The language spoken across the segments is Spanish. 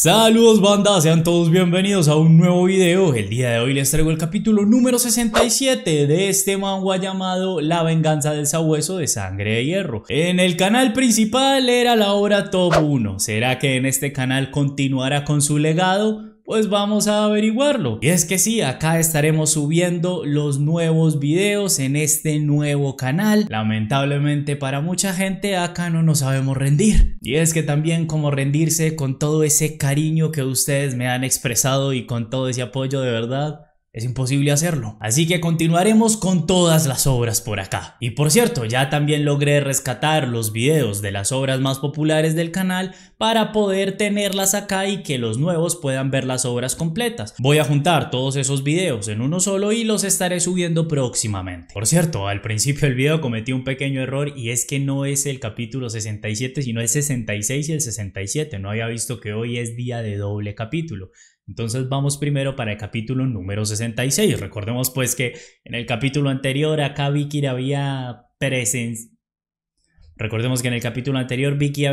Saludos banda, sean todos bienvenidos a un nuevo video. El día de hoy les traigo el capítulo número 67 de este manga llamado La venganza del sabueso de sangre de hierro. En el canal principal era la obra top 1. ¿Será que en este canal continuará con su legado? Pues vamos a averiguarlo. Y es que sí, acá estaremos subiendo los nuevos videos en este nuevo canal. Lamentablemente para mucha gente acá no nos sabemos rendir. Y es que también como rendirse con todo ese cariño que ustedes me han expresado y con todo ese apoyo de verdad es imposible hacerlo. Así que continuaremos con todas las obras por acá. Y por cierto, ya también logré rescatar los videos de las obras más populares del canal para poder tenerlas acá y que los nuevos puedan ver las obras completas. Voy a juntar todos esos videos en uno solo y los estaré subiendo próximamente. Por cierto, al principio del video cometí un pequeño error y es que no es el capítulo 67 sino el 66 y el 67. No había visto que hoy es día de doble capítulo. Entonces vamos primero para el capítulo número 66. Recordemos pues que en el capítulo anterior acá Vicky había presenciado... Recordemos que en el capítulo anterior Vicky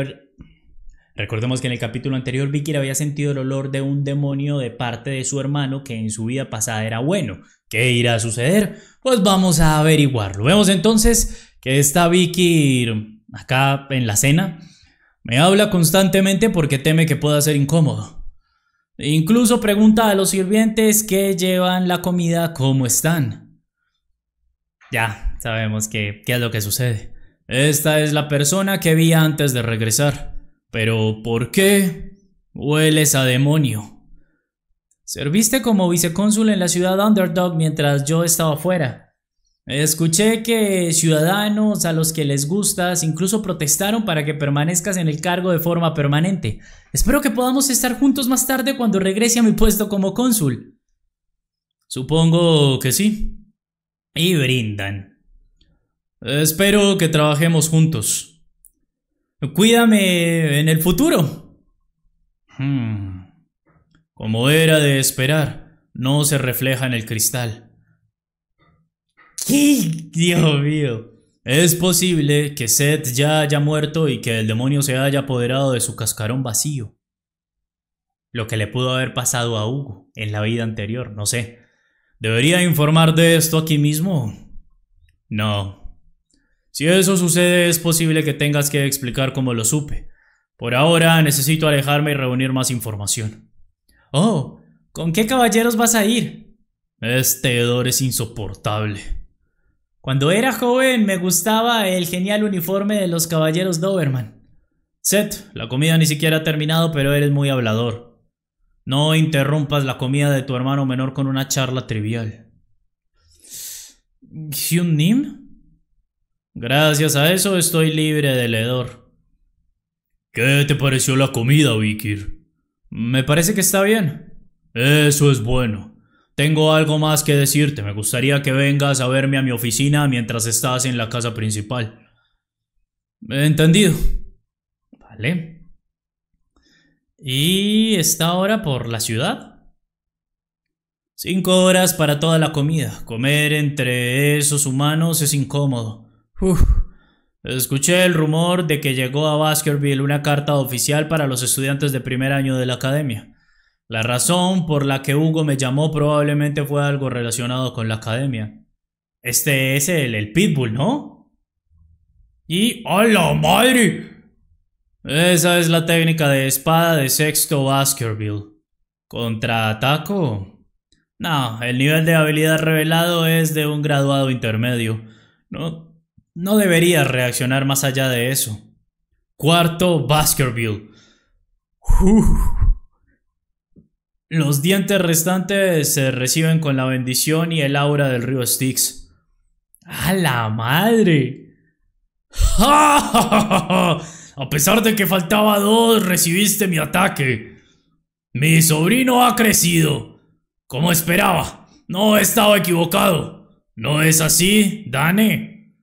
Recordemos que en el capítulo anterior Vicky había sentido el olor de un demonio de parte de su hermano que en su vida pasada era bueno. ¿Qué irá a suceder? Pues vamos a averiguarlo. Vemos entonces que está Vicky acá en la cena. Me habla constantemente porque teme que pueda ser incómodo. E incluso pregunta a los sirvientes que llevan la comida cómo están. Ya, sabemos qué es lo que sucede. Esta es la persona que vi antes de regresar. Pero ¿por qué hueles a demonio? Serviste como vicecónsul en la ciudad Underdog mientras yo estaba fuera. Escuché que ciudadanos a los que les gustas incluso protestaron para que permanezcas en el cargo de forma permanente. Espero que podamos estar juntos más tarde cuando regrese a mi puesto como cónsul. Supongo que sí. Y brindan. Espero que trabajemos juntos. Cuídame en el futuro. Hmm. Como era de esperar, no se refleja en el cristal. Dios mío. Es posible que Seth ya haya muerto y que el demonio se haya apoderado de su cascarón vacío. Lo que le pudo haber pasado a Hugo en la vida anterior, no sé. ¿Debería informar de esto aquí mismo? No. Si eso sucede es posible que tengas que explicar cómo lo supe. Por ahora necesito alejarme y reunir más información. Oh, ¿con qué caballeros vas a ir? Este hedor es insoportable. Cuando era joven me gustaba el genial uniforme de los caballeros Doberman. Seth, la comida ni siquiera ha terminado, pero eres muy hablador. No interrumpas la comida de tu hermano menor con una charla trivial. ¿Hyun Nim? Gracias a eso estoy libre del hedor. ¿Qué te pareció la comida, Vikir? Me parece que está bien. Eso es bueno. Tengo algo más que decirte. Me gustaría que vengas a verme a mi oficina mientras estás en la casa principal. Entendido. Vale. ¿Y está ahora por la ciudad? Cinco horas para toda la comida. Comer entre esos humanos es incómodo. Escuché el rumor de que llegó a Baskerville una carta oficial para los estudiantes de primer año de la academia. La razón por la que Hugo me llamó probablemente fue algo relacionado con la academia. Este es el, el Pitbull, ¿no? Y a la madre. Esa es la técnica de espada de Sexto Baskerville. ¿Contraataco? No, el nivel de habilidad revelado es de un graduado intermedio. No, no deberías reaccionar más allá de eso. Cuarto Baskerville. Los dientes restantes se reciben con la bendición y el aura del río Styx. ¡A la madre! A pesar de que faltaba dos, recibiste mi ataque. Mi sobrino ha crecido. Como esperaba. No estaba equivocado. ¿No es así, Dane?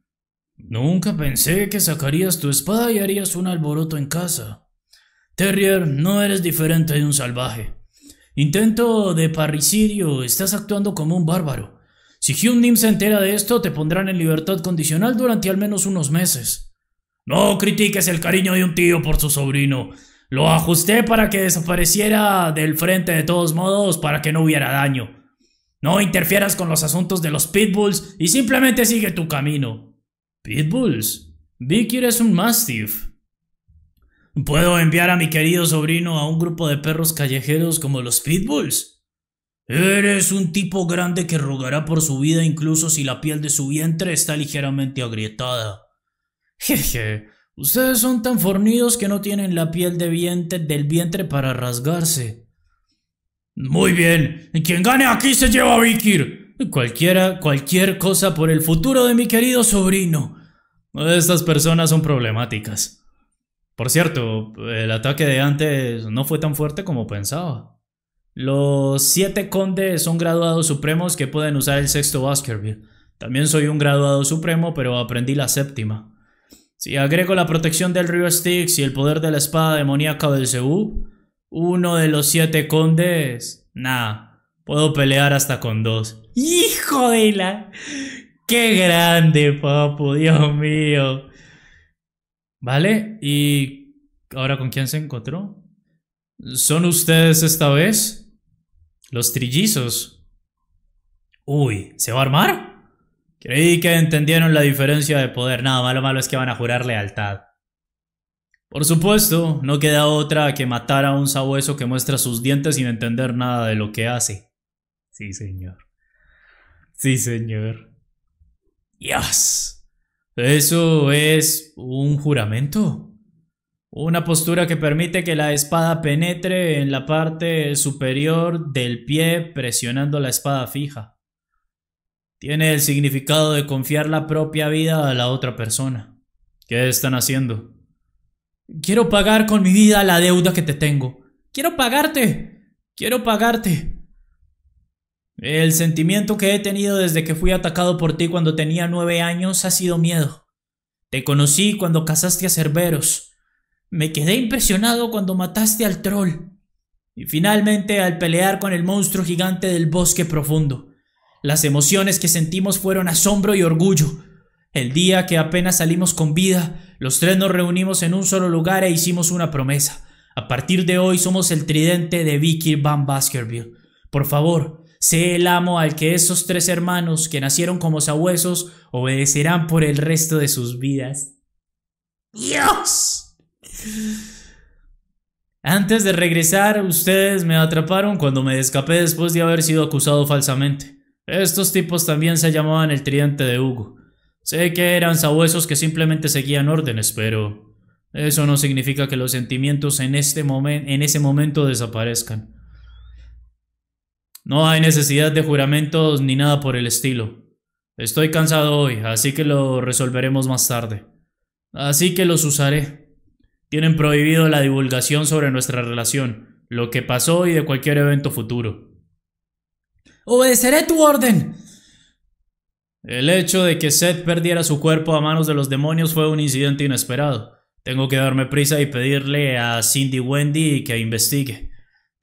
Nunca pensé que sacarías tu espada y harías un alboroto en casa. Terrier, no eres diferente de un salvaje. Intento de parricidio, estás actuando como un bárbaro. Si Hyun Nim se entera de esto, te pondrán en libertad condicional durante al menos unos meses. No critiques el cariño de un tío por su sobrino. Lo ajusté para que desapareciera del frente de todos modos, para que no hubiera daño. No interfieras con los asuntos de los pitbulls y simplemente sigue tu camino. ¿Pitbulls? Vicky eres un mastiff. ¿Puedo enviar a mi querido sobrino a un grupo de perros callejeros como los pitbulls? Eres un tipo grande que rogará por su vida incluso si la piel de su vientre está ligeramente agrietada. Jeje, ustedes son tan fornidos que no tienen la piel de vientre, del vientre para rasgarse. Muy bien, quien gane aquí se lleva a Vikir. Cualquiera, cualquier cosa por el futuro de mi querido sobrino. Estas personas son problemáticas. Por cierto, el ataque de antes no fue tan fuerte como pensaba. Los siete condes son graduados supremos que pueden usar el sexto Baskerville. También soy un graduado supremo, pero aprendí la séptima. Si agrego la protección del río Styx y el poder de la espada demoníaca del Seú, uno de los siete condes. Nah, puedo pelear hasta con dos. ¡Hijo de la! ¡Qué grande, papu! Dios mío. ¿Vale? ¿Y ahora con quién se encontró? ¿Son ustedes esta vez? Los trillizos. Uy, ¿se va a armar? Creí que entendieron la diferencia de poder. Nada, malo malo es que van a jurar lealtad. Por supuesto, no queda otra que matar a un sabueso que muestra sus dientes sin entender nada de lo que hace. Sí, señor. Sí, señor. ¡Yas! ¿Eso es un juramento? Una postura que permite que la espada penetre en la parte superior del pie presionando la espada fija. Tiene el significado de confiar la propia vida a la otra persona. ¿Qué están haciendo? Quiero pagar con mi vida la deuda que te tengo. Quiero pagarte. Quiero pagarte. El sentimiento que he tenido desde que fui atacado por ti cuando tenía nueve años ha sido miedo. Te conocí cuando cazaste a Cerberos. Me quedé impresionado cuando mataste al troll. Y finalmente al pelear con el monstruo gigante del bosque profundo. Las emociones que sentimos fueron asombro y orgullo. El día que apenas salimos con vida, los tres nos reunimos en un solo lugar e hicimos una promesa. A partir de hoy somos el tridente de Vicky Van Baskerville. Por favor, Sé el amo al que esos tres hermanos que nacieron como sabuesos obedecerán por el resto de sus vidas. ¡Dios! Antes de regresar, ustedes me atraparon cuando me escapé después de haber sido acusado falsamente. Estos tipos también se llamaban el tridente de Hugo. Sé que eran sabuesos que simplemente seguían órdenes, pero eso no significa que los sentimientos en, este en ese momento desaparezcan. No hay necesidad de juramentos ni nada por el estilo. Estoy cansado hoy, así que lo resolveremos más tarde. Así que los usaré. Tienen prohibido la divulgación sobre nuestra relación, lo que pasó y de cualquier evento futuro. Obedeceré tu orden. El hecho de que Seth perdiera su cuerpo a manos de los demonios fue un incidente inesperado. Tengo que darme prisa y pedirle a Cindy Wendy que investigue.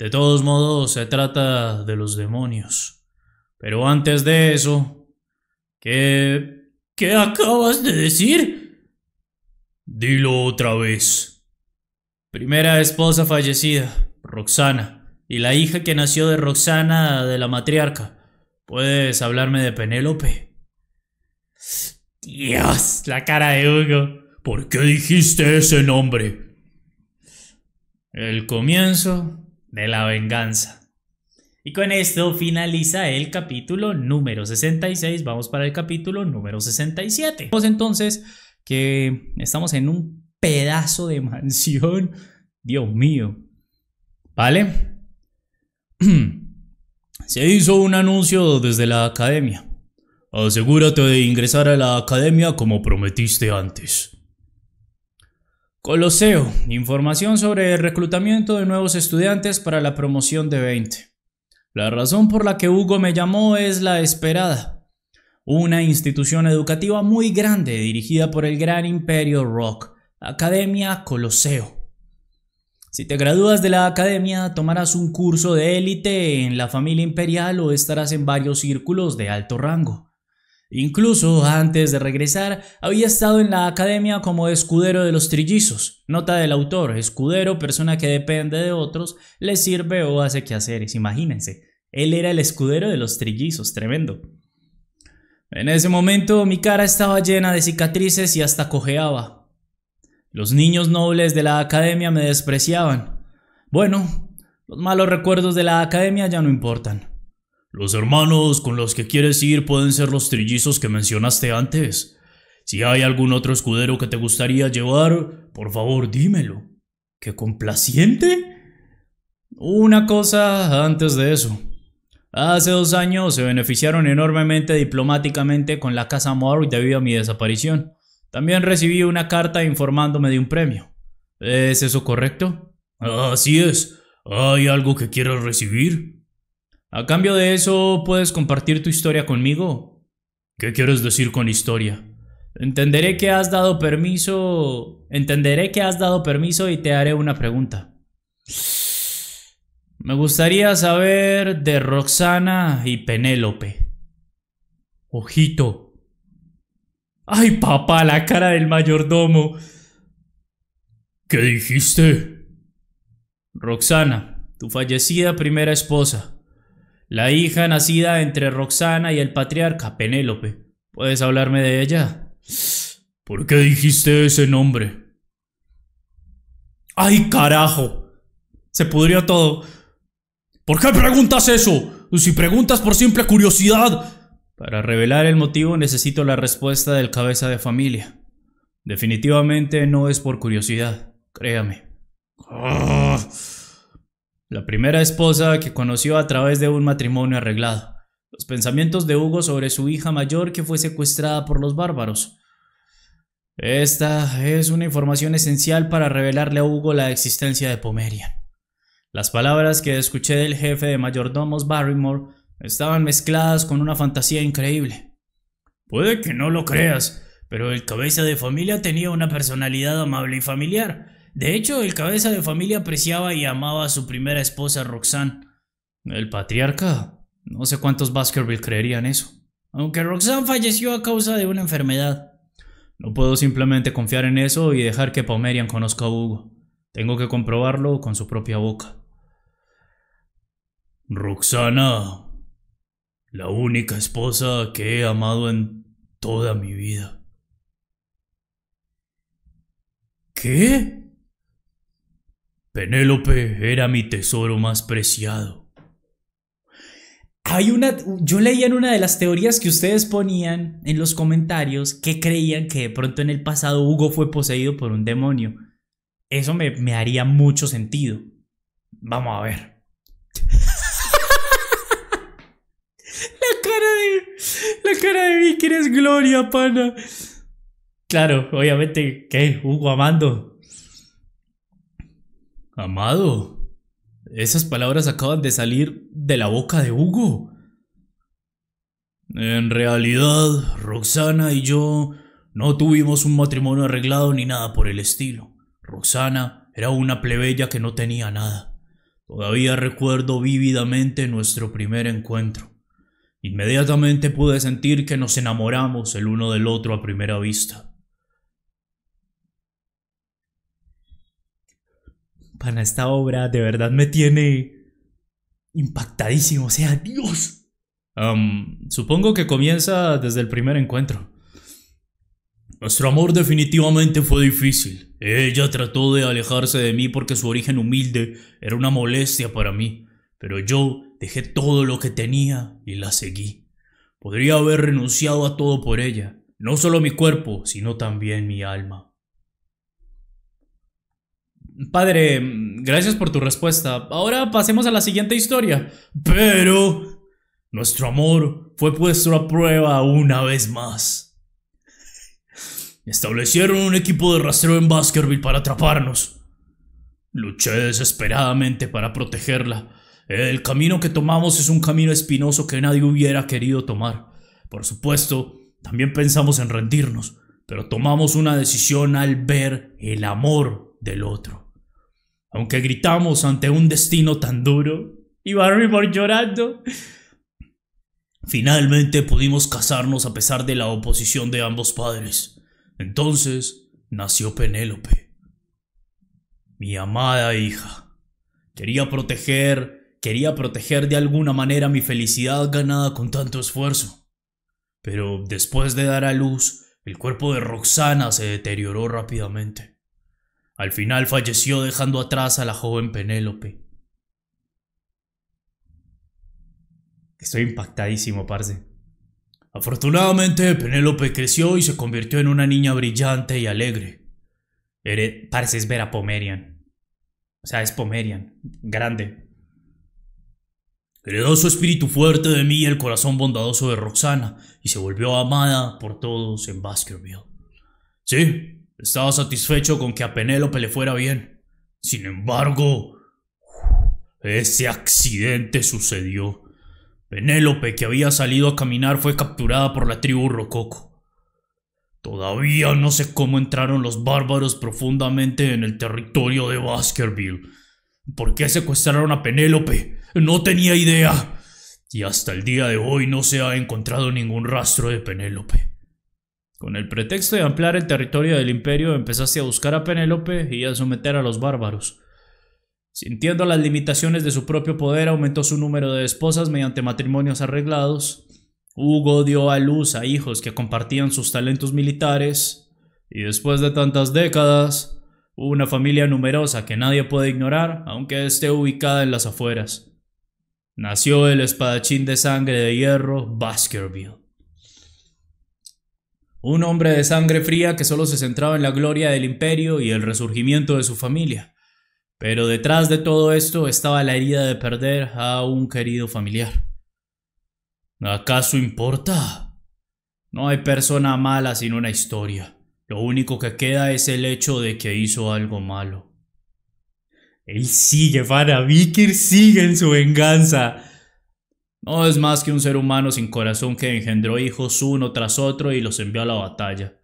De todos modos, se trata de los demonios. Pero antes de eso, ¿qué... ¿Qué acabas de decir? Dilo otra vez. Primera esposa fallecida, Roxana, y la hija que nació de Roxana, de la matriarca. ¿Puedes hablarme de Penélope? Dios, la cara de Hugo. ¿Por qué dijiste ese nombre? El comienzo de la venganza. Y con esto finaliza el capítulo número 66. Vamos para el capítulo número 67. Vemos entonces que estamos en un pedazo de mansión. Dios mío. ¿Vale? Se hizo un anuncio desde la academia. Asegúrate de ingresar a la academia como prometiste antes. Coloseo, información sobre el reclutamiento de nuevos estudiantes para la promoción de 20. La razón por la que Hugo me llamó es la esperada. Una institución educativa muy grande dirigida por el gran imperio rock, Academia Coloseo. Si te gradúas de la academia, tomarás un curso de élite en la familia imperial o estarás en varios círculos de alto rango. Incluso antes de regresar, había estado en la academia como escudero de los trillizos. Nota del autor, escudero, persona que depende de otros, le sirve o hace quehaceres, imagínense. Él era el escudero de los trillizos, tremendo. En ese momento mi cara estaba llena de cicatrices y hasta cojeaba. Los niños nobles de la academia me despreciaban. Bueno, los malos recuerdos de la academia ya no importan. Los hermanos con los que quieres ir pueden ser los trillizos que mencionaste antes. Si hay algún otro escudero que te gustaría llevar, por favor dímelo. ¿Qué complaciente? Una cosa antes de eso. Hace dos años se beneficiaron enormemente diplomáticamente con la Casa Maury debido a mi desaparición. También recibí una carta informándome de un premio. ¿Es eso correcto? Así es. ¿Hay algo que quieras recibir? A cambio de eso, puedes compartir tu historia conmigo. ¿Qué quieres decir con historia? Entenderé que has dado permiso. Entenderé que has dado permiso y te haré una pregunta. Me gustaría saber de Roxana y Penélope. Ojito. Ay, papá, la cara del mayordomo. ¿Qué dijiste? Roxana, tu fallecida primera esposa. La hija nacida entre Roxana y el patriarca Penélope. ¿Puedes hablarme de ella? ¿Por qué dijiste ese nombre? ¡Ay, carajo! Se pudrió todo. ¿Por qué preguntas eso? Si preguntas por simple curiosidad. Para revelar el motivo necesito la respuesta del cabeza de familia. Definitivamente no es por curiosidad, créame. Ah la primera esposa que conoció a través de un matrimonio arreglado, los pensamientos de Hugo sobre su hija mayor que fue secuestrada por los bárbaros. Esta es una información esencial para revelarle a Hugo la existencia de Pomeria. Las palabras que escuché del jefe de mayordomos Barrymore estaban mezcladas con una fantasía increíble. Puede que no lo creas, pero el cabeza de familia tenía una personalidad amable y familiar de hecho, el cabeza de familia apreciaba y amaba a su primera esposa Roxanne. El patriarca. No sé cuántos Baskerville creerían eso. Aunque Roxanne falleció a causa de una enfermedad. No puedo simplemente confiar en eso y dejar que Pomerian conozca a Hugo. Tengo que comprobarlo con su propia boca. Roxana, la única esposa que he amado en toda mi vida. ¿Qué? Penélope era mi tesoro más preciado. Hay una, yo leía en una de las teorías que ustedes ponían en los comentarios que creían que de pronto en el pasado Hugo fue poseído por un demonio. Eso me, haría mucho sentido. Vamos a ver. la cara de. La cara de Vicky es gloria, pana. Claro, obviamente, que Hugo amando. Amado, esas palabras acaban de salir de la boca de Hugo. En realidad, Roxana y yo no tuvimos un matrimonio arreglado ni nada por el estilo. Roxana era una plebeya que no tenía nada. Todavía recuerdo vívidamente nuestro primer encuentro. Inmediatamente pude sentir que nos enamoramos el uno del otro a primera vista. Para esta obra de verdad me tiene impactadísimo, o sea, Dios. supongo que comienza desde el primer encuentro. Nuestro amor definitivamente fue difícil. Ella trató de alejarse de mí porque su origen humilde era una molestia para mí, pero yo dejé todo lo que tenía y la seguí. Podría haber renunciado a todo por ella, no solo mi cuerpo, sino también mi alma. Padre, gracias por tu respuesta. Ahora pasemos a la siguiente historia. Pero... Nuestro amor fue puesto a prueba una vez más. Establecieron un equipo de rastreo en Baskerville para atraparnos. Luché desesperadamente para protegerla. El camino que tomamos es un camino espinoso que nadie hubiera querido tomar. Por supuesto, también pensamos en rendirnos, pero tomamos una decisión al ver el amor del otro aunque gritamos ante un destino tan duro, y Barrymore llorando. Finalmente pudimos casarnos a pesar de la oposición de ambos padres. Entonces nació Penélope, mi amada hija. Quería proteger, quería proteger de alguna manera mi felicidad ganada con tanto esfuerzo. Pero después de dar a luz, el cuerpo de Roxana se deterioró rápidamente. Al final falleció dejando atrás a la joven Penélope. Estoy impactadísimo, parce. Afortunadamente, Penélope creció y se convirtió en una niña brillante y alegre. Ere, es ver a Pomerian. O sea, es Pomerian. Grande. Heredó su espíritu fuerte de mí y el corazón bondadoso de Roxana, y se volvió amada por todos en Baskerville. Sí, estaba satisfecho con que a Penélope le fuera bien. Sin embargo, ese accidente sucedió. Penélope, que había salido a caminar, fue capturada por la tribu Rococo. Todavía no sé cómo entraron los bárbaros profundamente en el territorio de Baskerville. ¿Por qué secuestraron a Penélope? No tenía idea. Y hasta el día de hoy no se ha encontrado ningún rastro de Penélope. Con el pretexto de ampliar el territorio del imperio, empezaste a buscar a Penélope y a someter a los bárbaros. Sintiendo las limitaciones de su propio poder, aumentó su número de esposas mediante matrimonios arreglados. Hugo dio a luz a hijos que compartían sus talentos militares. Y después de tantas décadas, hubo una familia numerosa que nadie puede ignorar, aunque esté ubicada en las afueras. Nació el espadachín de sangre de hierro Baskerville. Un hombre de sangre fría que solo se centraba en la gloria del imperio y el resurgimiento de su familia. Pero detrás de todo esto estaba la herida de perder a un querido familiar. ¿Acaso importa? No hay persona mala sin una historia. Lo único que queda es el hecho de que hizo algo malo. Él sigue, para Vicker sigue en su venganza. No es más que un ser humano sin corazón que engendró hijos uno tras otro y los envió a la batalla.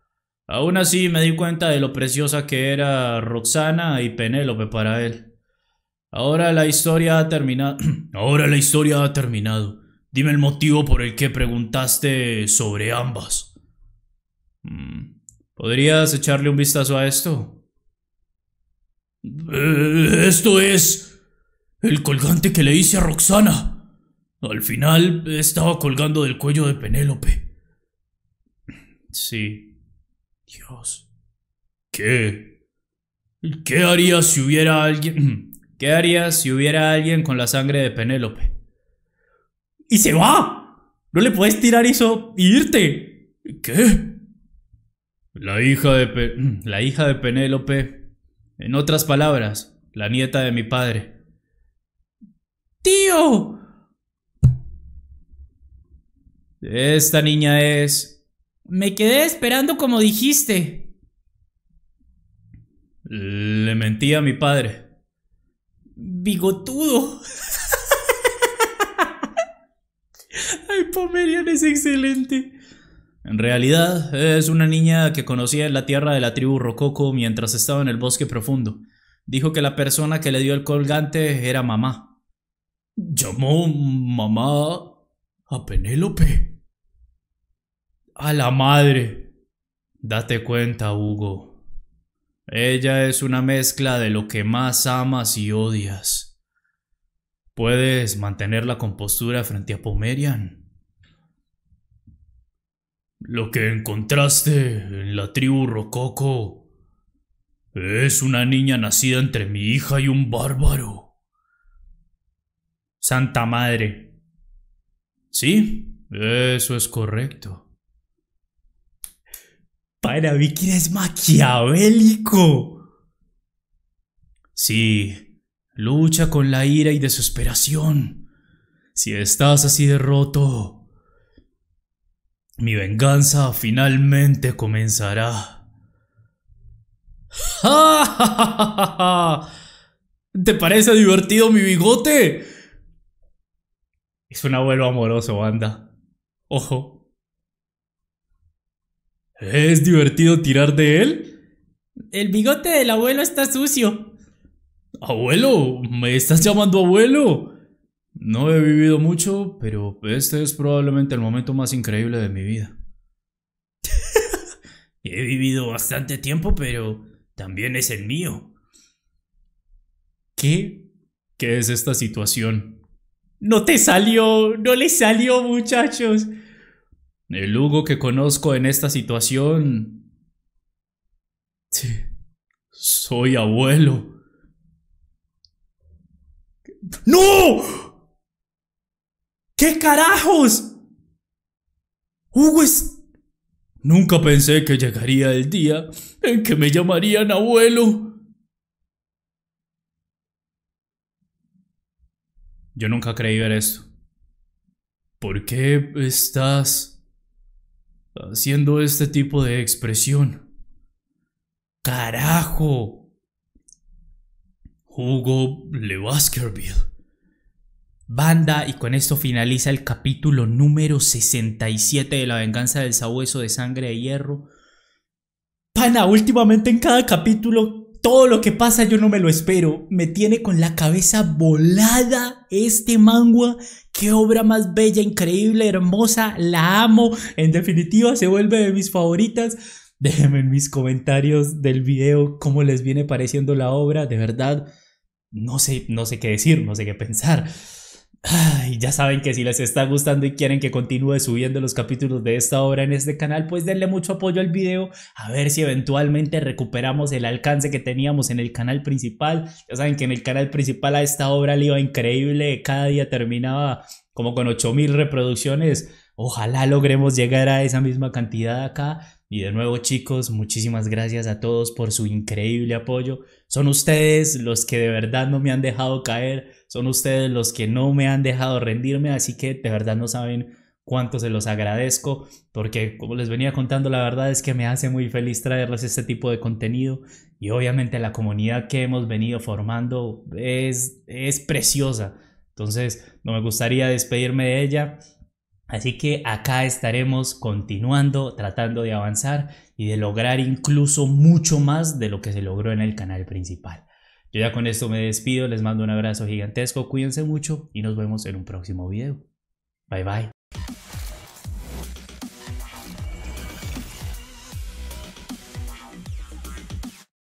Aún así me di cuenta de lo preciosa que era Roxana y Penélope para él. Ahora la historia ha terminado. Ahora la historia ha terminado. Dime el motivo por el que preguntaste sobre ambas. Mm, ¿Podrías echarle un vistazo a esto? Eh, esto es el colgante que le hice a Roxana. Al final estaba colgando del cuello de Penélope. Sí. Dios. ¿Qué? ¿Qué harías si hubiera alguien... ¿Qué harías si hubiera alguien con la sangre de Penélope? ¡Y se va! No le puedes tirar eso e irte. ¿Qué? La hija de la hija de Penélope, en otras palabras, la nieta de mi padre. ¡Tío! Esta niña es... Me quedé esperando como dijiste. Le mentí a mi padre. Bigotudo. Ay, Pomerian es excelente. En realidad, es una niña que conocía en la tierra de la tribu Rococo mientras estaba en el bosque profundo. Dijo que la persona que le dio el colgante era mamá. ¿Llamó mamá a Penélope? A la madre. Date cuenta, Hugo. Ella es una mezcla de lo que más amas y odias. ¿Puedes mantener la compostura frente a Pomerian? Lo que encontraste en la tribu Rococo es una niña nacida entre mi hija y un bárbaro. Santa Madre. Sí, eso es correcto. Para es maquiavélico. Sí, lucha con la ira y desesperación. Si estás así de mi venganza finalmente comenzará. te parece divertido mi bigote? Es un abuelo amoroso, banda. Ojo. ¿Es divertido tirar de él? El bigote del abuelo está sucio. Abuelo, ¿me estás llamando abuelo? No he vivido mucho, pero este es probablemente el momento más increíble de mi vida. he vivido bastante tiempo, pero también es el mío. ¿Qué? ¿Qué es esta situación? No te salió, no le salió muchachos. El Hugo que conozco en esta situación... Sí, soy abuelo. ¡No! ¿Qué carajos? Hugo es... Nunca pensé que llegaría el día en que me llamarían abuelo. Yo nunca creí ver esto. ¿Por qué estás haciendo este tipo de expresión. ¡Carajo! Hugo Le Baskerville. Banda, y con esto finaliza el capítulo número 67 de La venganza del sabueso de sangre de hierro. Pana, últimamente en cada capítulo todo lo que pasa yo no me lo espero. Me tiene con la cabeza volada este mangua. Qué obra más bella, increíble, hermosa. La amo. En definitiva, se vuelve de mis favoritas. Déjenme en mis comentarios del video cómo les viene pareciendo la obra. De verdad, no sé, no sé qué decir, no sé qué pensar. Y ya saben que si les está gustando y quieren que continúe subiendo los capítulos de esta obra en este canal, pues denle mucho apoyo al video, a ver si eventualmente recuperamos el alcance que teníamos en el canal principal. Ya saben que en el canal principal a esta obra le iba increíble, cada día terminaba como con 8000 reproducciones. Ojalá logremos llegar a esa misma cantidad acá. Y de nuevo chicos, muchísimas gracias a todos por su increíble apoyo. Son ustedes los que de verdad no me han dejado caer, son ustedes los que no me han dejado rendirme, así que de verdad no saben cuánto se los agradezco, porque como les venía contando, la verdad es que me hace muy feliz traerles este tipo de contenido y obviamente la comunidad que hemos venido formando es, es preciosa. Entonces, no me gustaría despedirme de ella Así que acá estaremos continuando, tratando de avanzar y de lograr incluso mucho más de lo que se logró en el canal principal. Yo ya con esto me despido, les mando un abrazo gigantesco, cuídense mucho y nos vemos en un próximo video. Bye bye.